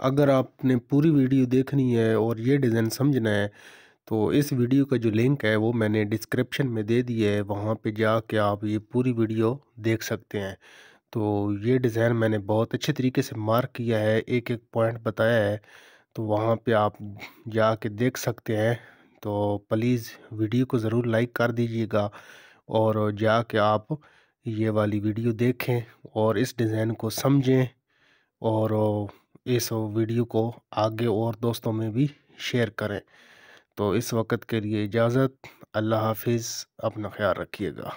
अगर आपने पूरी वीडियो देखनी है और ये डिज़ाइन समझना है तो इस वीडियो का जो लिंक है वो मैंने डिस्क्रिप्शन में दे दिया है वहाँ पे जाके आप ये पूरी वीडियो देख सकते हैं तो ये डिज़ाइन मैंने बहुत अच्छे तरीके से मार्क किया है एक एक पॉइंट बताया है तो वहाँ पे आप जाके देख सकते हैं तो प्लीज़ वीडियो को ज़रूर लाइक कर दीजिएगा और जाके आप ये वाली वीडियो देखें और इस डिज़ाइन को समझें और इस वीडियो को आगे और दोस्तों में भी शेयर करें तो इस वक्त के लिए इजाज़त अल्लाह हाफिज़ अपना ख्याल रखिएगा